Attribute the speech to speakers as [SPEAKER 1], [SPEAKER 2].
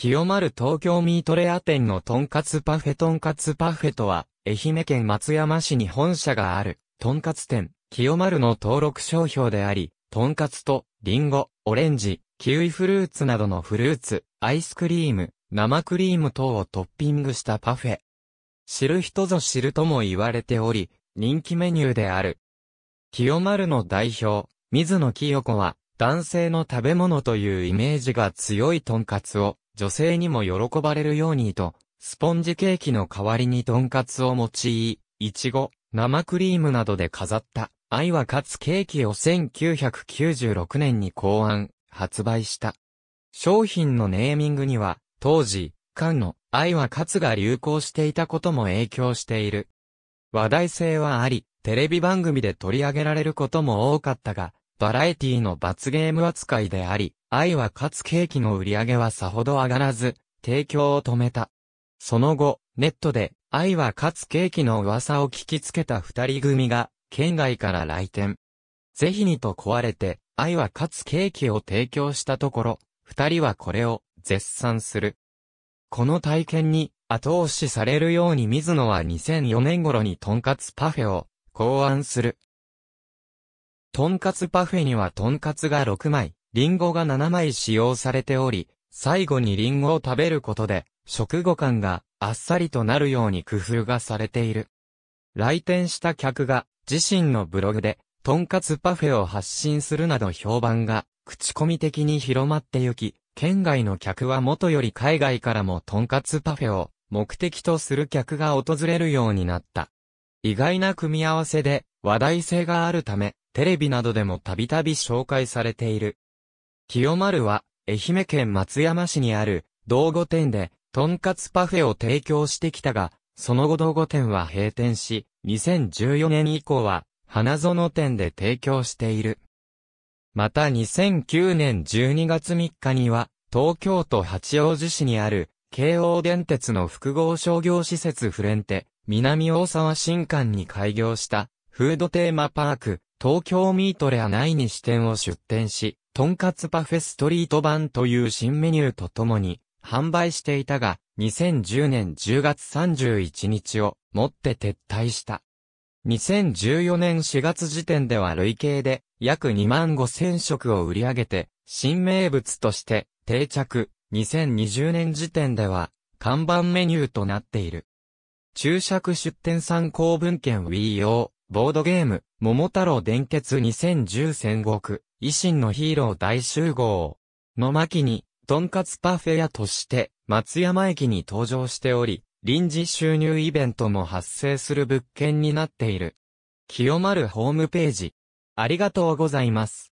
[SPEAKER 1] 清丸東京ミートレア店のとんかつパフェとんかつパフェとは、愛媛県松山市に本社がある、とんかつ店、清丸の登録商標であり、とんかつと、リンゴ、オレンジ、キウイフルーツなどのフルーツ、アイスクリーム、生クリーム等をトッピングしたパフェ。知る人ぞ知るとも言われており、人気メニューである。清丸の代表、水野清子は、男性の食べ物というイメージが強いとんかつを、女性にも喜ばれるようにと、スポンジケーキの代わりにトンカツを用い、いちご、生クリームなどで飾った、愛は勝つケーキを1996年に考案、発売した。商品のネーミングには、当時、缶の愛は勝つが流行していたことも影響している。話題性はあり、テレビ番組で取り上げられることも多かったが、バラエティの罰ゲーム扱いであり、愛は勝つケーキの売り上げはさほど上がらず、提供を止めた。その後、ネットで、愛は勝つケーキの噂を聞きつけた二人組が、県外から来店。ぜひにと壊れて、愛は勝つケーキを提供したところ、二人はこれを、絶賛する。この体験に、後押しされるように水野は2004年頃にとんかつパフェを、考案する。とんかつパフェにはとんかつが6枚、リンゴが7枚使用されており、最後にリンゴを食べることで、食後感があっさりとなるように工夫がされている。来店した客が自身のブログで、とんかつパフェを発信するなど評判が、口コミ的に広まってゆき、県外の客は元より海外からもとんかつパフェを目的とする客が訪れるようになった。意外な組み合わせで話題性があるため、テレビなどでもたびたび紹介されている。清丸は、愛媛県松山市にある、道後店で、とんかつパフェを提供してきたが、その後道後店は閉店し、2014年以降は、花園店で提供している。また2009年12月3日には、東京都八王子市にある、京王電鉄の複合商業施設フレンテ、南大沢新館に開業した、フードテーマパーク、東京ミートレア内に支店を出店し、とんかつパフェストリート版という新メニューとともに販売していたが、2010年10月31日をもって撤退した。2014年4月時点では累計で約2万5千食を売り上げて、新名物として定着、2020年時点では看板メニューとなっている。注釈出店参考文献 Wii 用、ボードゲーム、桃太郎電結2010戦国、維新のヒーロー大集合の巻に、とんかつパフェ屋として、松山駅に登場しており、臨時収入イベントも発生する物件になっている。清まるホームページ。ありがとうございます。